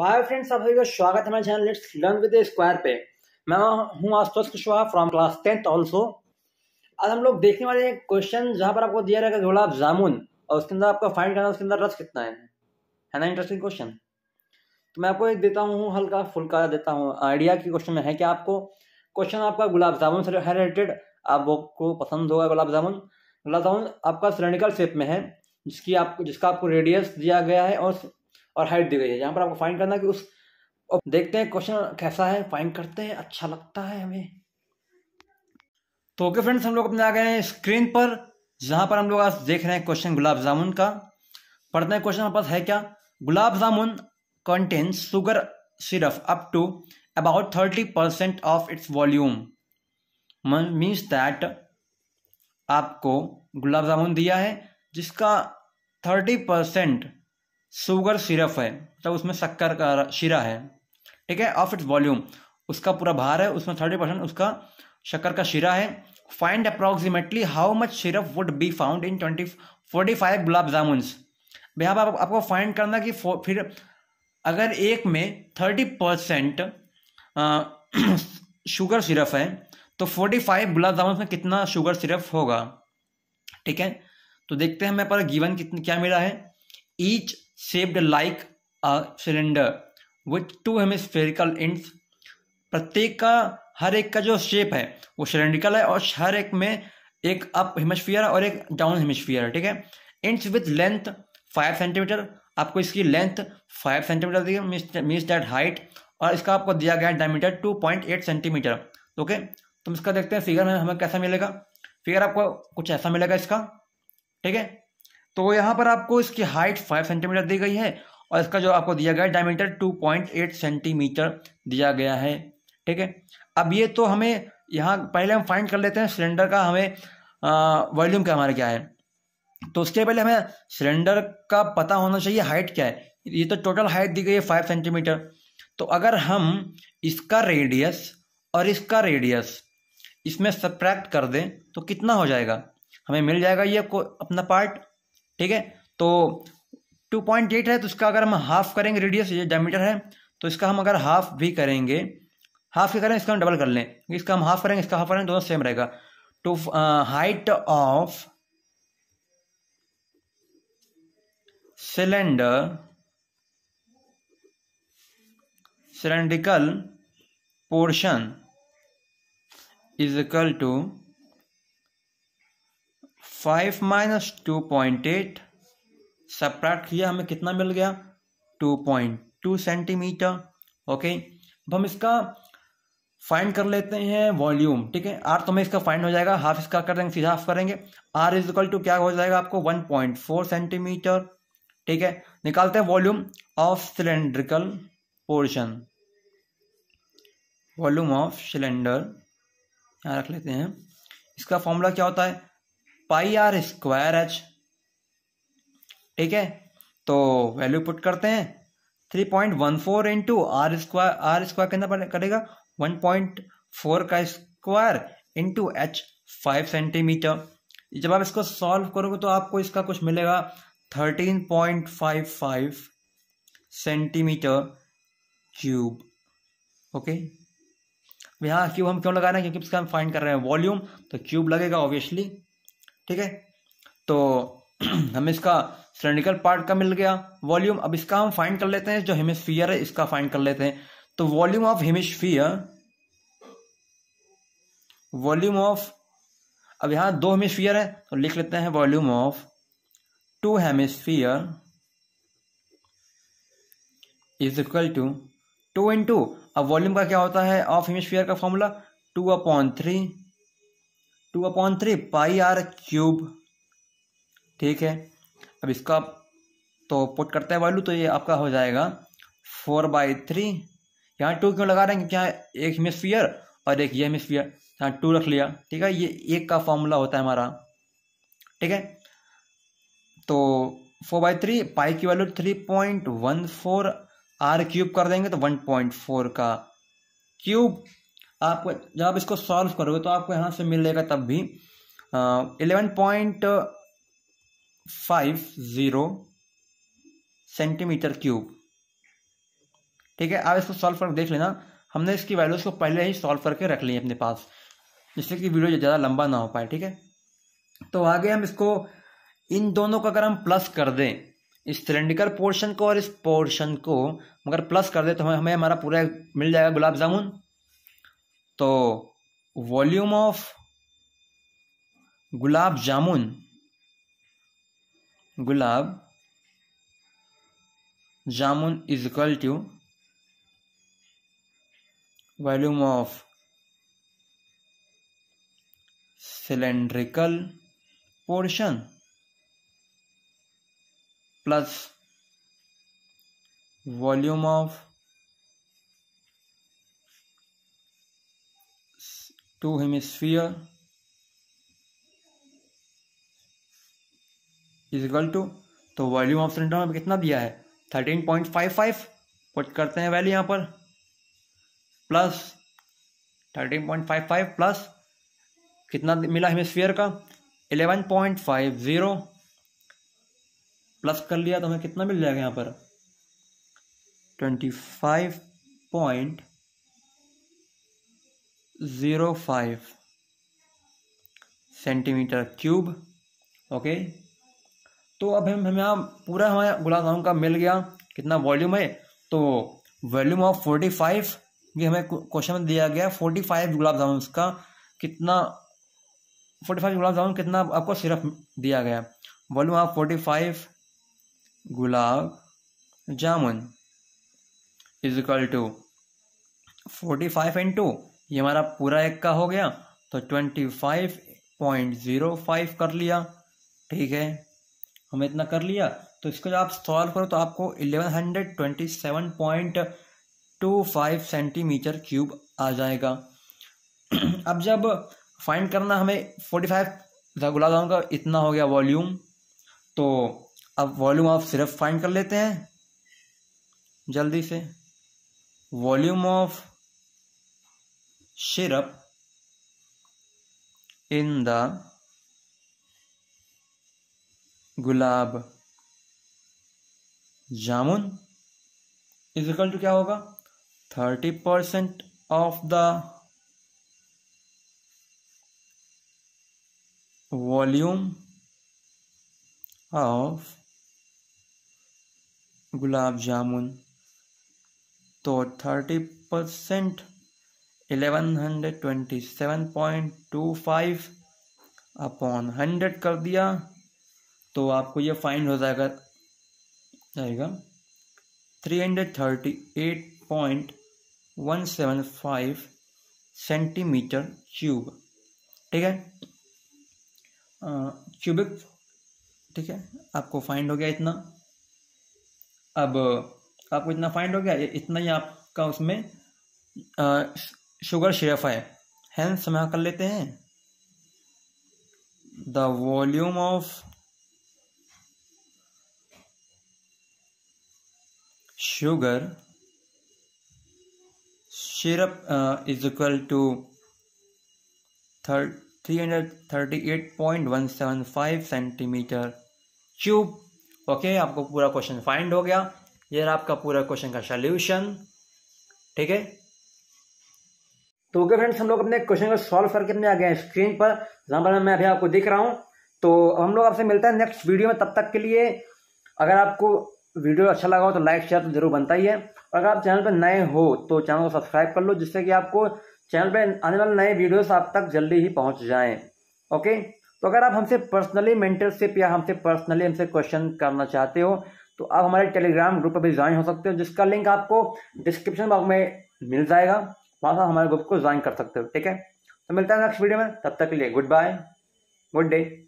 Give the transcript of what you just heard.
हाय तो फ्रेंड्स आप सभी का स्वागत है हमारे channel let's learn with square पे मैं हूं Ashutosh Kushwaha from class tenth also आज हम लोग देखने वाले हैं क्वेश्चन जहां पर आपको दिया रहेगा गुलाब जामुन और उसके अंदर आपका फाइंड करना उसके अंदर रस कितना है है ना इंटरेस्टिंग क्वेश्चन तो मैं आपको एक देता हूँ हल्का फुल्का देता हूँ आइडिया की क्वेश्चन में है कि आपको क्वेश्चन आपका गुलाब जामुन से रिलेटेड आपको पसंद होगा गुलाब जामुन गुलाब जामुन आपका सिलेंडिकल शेप में है जिसकी आपको जिसका आपको रेडियस दिया गया है और और हाइट दी गई है यहाँ पर आपको फाइंड करना कि उस और देखते हैं क्वेश्चन कैसा है फाइंड करते हैं अच्छा लगता है हमें तो ओके फ्रेंड्स हम लोग अपने आ गए हैं स्क्रीन पर जहाँ पर हम लोग आज देख रहे हैं क्वेश्चन गुलाब जामुन का पढ़ते हैं क्वेश्चन हमारे पास है क्या gulab jamun contains sugar syrup up to about thirty percent of its volume means that आपको गुलाब जामुन दिया है जिसका थर्टी परसेंट शुगर सिरप है मतलब उसमें शक्कर का शीरा है ठीक है ऑफ इट्स वॉल्यूम उसका पूरा भार है उसमें थर्टी परसेंट उसका शक्कर का शीरा है find approximately how much syrup would be found in twenty forty five gulab jamun भैया आप, आपको फाइंड करना कि फिर अगर एक में थर्टी परसेंट शुगर सिरप है तो फोर्टी फाइव गुलाब जामुन में कितना शुगर सिरप होगा ठीक है तो देखते हैं हमें पर गिवन कितना क्या मिला है each shaped like a cylinder with two hemispherical ends प्रत्येक का हर एक का जो शेप है वो सिलेंड्रिकल है और हर एक में एक अप हेमस्फियर और एक डाउन हेमस्फियर है ठीक है ends with length five centimetre आपको इसकी लेंथ फाइव सेंटीमीटर दी मीन्स डेट हाइट और इसका आपको दिया गया है diameter two point eight centimetre okay तो इसका देखते हैं फिगर में हमें कैसा मिलेगा फिगर आपको कुछ ऐसा मिलेगा इसका ठीक है तो यहाँ पर आपको इसकी हाइट फाइव सेंटीमीटर दी गई है और इसका जो आपको दिया गया है diameter two point eight centimetre दिया गया है ठीक है अब ये तो हमें यहाँ पहले हम फाइंड कर लेते हैं सिलेंडर का हमें वॉल्यूम क्या हमारा क्या है तो उसके पहले हमें सिलेंडर का पता होना चाहिए हाइट क्या है ये तो टोटल हाइट दी गई है फाइव सेंटीमीटर तो अगर हम इसका रेडियस और इसका रेडियस इसमें सप्रैक्ट कर दें तो कितना हो जाएगा हमें मिल जाएगा ये को अपना पार्ट ठीक है तो टू पॉइंट एट है तो इसका अगर हम हाफ करेंगे रेडियस ये डायमीटर है तो इसका हम अगर हाफ भी करेंगे हाफ ही करें इसका हम डबल कर लें इसका हम हाफ करेंगे इसका हाफ करेंगे दोनों सेम रहेगा to height of cylinder cylindrical portion is equal to five minus two point eight subtract किया हमें कितना मिल गया two point two centimetre okay अब हम इसका फाइंड कर लेते हैं वॉल्यूम ठीक है आर तो हमें इसका फाइंड हो जाएगा हाफ इसका कर देंगे सीधा हाफ करेंगे आर इज इक्वल टू क्या हो जाएगा आपको वन पॉइंट फोर सेंटीमीटर ठीक है निकालते हैं volume of cylindrical portion volume of cylinder यहाँ रख लेते हैं इसका फॉर्मूला क्या होता है पाई आर स्क्वायर एच ठीक है तो वैल्यू पुट करते हैं three point one four into r square r square कितना करेगा वन पॉइंट फोर का square into h five centimetre जब आप इसको सॉल्व करोगे तो आपको इसका कुछ मिलेगा thirteen point five five centimetre cube okay यहाँ क्यूब हम क्यों लगा रहे हैं क्योंकि इसका हम फाइंड कर रहे हैं वॉल्यूम तो क्यूब लगेगा ऑब्वियसली ठीक है तो हमें इसका सिलेंड्रिकल पार्ट का मिल गया वॉल्यूम अब इसका हम फाइंड कर लेते हैं जो हेमिसफियर है इसका फाइंड कर लेते हैं तो volume of hemisphere volume of अब यहां दो हेमिसफियर है तो लिख लेते हैं volume of two hemisphere is equal to two in two अब वॉल्यूम का क्या होता है ऑफ हेमिसफियर का formula two upon three two upon three pi r cube ठीक है अब इसका तो पुट करते हैं वैल्यू तो ये आपका हो जाएगा फोर बाई थ्री यहाँ टू क्यों लगा रहे हैं क्योंकि यहाँ एक हेमिसफियर और एक ये हेमिसफियर यहाँ टू रख लिया ठीक है ये एक का फॉर्मूला होता है हमारा ठीक है तो फोर बाई थ्री पाई की value three point one four r cube कर देंगे तो वन पॉइंट फोर का क्यूब आपको जब आप इसको सॉल्व करोगे तो आपको यहाँ से मिलेगा तब भी eleven point five zero centimetre cube ठीक है आप इसको सॉल्व करके देख लेना हमने इसकी वैल्यूज को पहले ही सॉल्व करके रख ली अपने पास जिससे कि वीडियो ज़्यादा लंबा ना हो पाए ठीक है तो आगे हम इसको इन दोनों का अगर हम प्लस कर दें इस सिलेंडिकल पोर्शन को और इस पोर्शन को मगर प्लस कर दे तो हमें हमारा पूरा मिल जाएगा गुलाब जामुन तो volume of gulab jamun gulab jamun is equal to volume of cylindrical portion plus volume of two hemisphere is equal to तो वॉल्यूम ऑफ सिलेंडर में कितना दिया है thirteen point five five put करते हैं वैल्यू यहाँ पर plus thirteen point five five plus कितना मिला हेमिस्फीयर का eleven point five zero plus कर लिया तो हमें कितना मिल जाएगा यहाँ पर twenty five point zero five centimetre cube okay तो अब हम हमें यहाँ पूरा हमारे गुलाब जामुन का मिल गया कितना वॉल्यूम है तो वॉल्यूम ऑफ फोर्टी फाइव ये हमें क्वेश्चन में दिया गया फोर्टी फाइव गुलाब जामुन का कितना फोर्टी फाइव गुलाब जामुन कितना आपको सिर्फ दिया गया volume of forty five gulab jamun is equal to forty five into two ये हमारा पूरा एक का हो गया तो twenty five point zero five कर लिया ठीक है हमें इतना कर लिया तो इसको जब आप सॉल्व करो तो आपको eleven hundred twenty seven point two five centimetre cube आ जाएगा अब जब फाइंड करना हमें फोर्टी फाइव गुलाब जामुन का इतना हो गया वॉल्यूम तो अब वॉल्यूम आप सिर्फ फाइंड कर लेते हैं जल्दी से volume of syrup in the gulab jamun is equal to क्या होगा thirty percent of the volume of gulab jamun तो thirty percent eleven hundred twenty seven point two five upon hundred कर दिया तो आपको ये फाइंड हो जाएगा जाएगा three hundred thirty eight point one seven five centimetre cube ठीक है क्यूबिक ठीक है आपको फाइंड हो गया इतना अब आपको इतना फाइंड हो गया इतना ही आपका उसमें शुगर सिरप है हैं हम कर लेते हैं the volume of sugar is equal to three hundred thirty eight point one seven five centimetre cube okay आपको पूरा क्वेश्चन फाइंड हो गया ये आपका पूरा क्वेश्चन का सोल्यूशन ठीक है तो ओके फ्रेंड्स हम लोग अपने क्वेश्चन को सॉल्व करके अपने आ गए स्क्रीन पर जहाँ पर मैं अभी आपको दिख रहा हूँ तो हम लोग आपसे मिलते हैं नेक्स्ट वीडियो में तब तक के लिए अगर आपको वीडियो अच्छा लगा हो तो लाइक शेयर तो जरूर बनता ही है और अगर आप चैनल पर नए हो तो चैनल को सब्सक्राइब कर लो जिससे कि आपको चैनल पर आने वाले नए वीडियोस आप तक जल्दी ही पहुंच जाएं ओके तो अगर आप हमसे पर्सनली मेंटरशिप या हमसे पर्सनली हमसे क्वेश्चन करना चाहते हो तो आप हमारे टेलीग्राम ग्रुप पर भी ज्वाइन हो सकते हो जिसका लिंक आपको डिस्क्रिप्शन बॉक्स में मिल जाएगा वहां से हमारे ग्रुप को ज्वाइन कर सकते हो ठीक है तो मिलता है नेक्स्ट वीडियो में तब तक के लिए गुड बाय गुड डे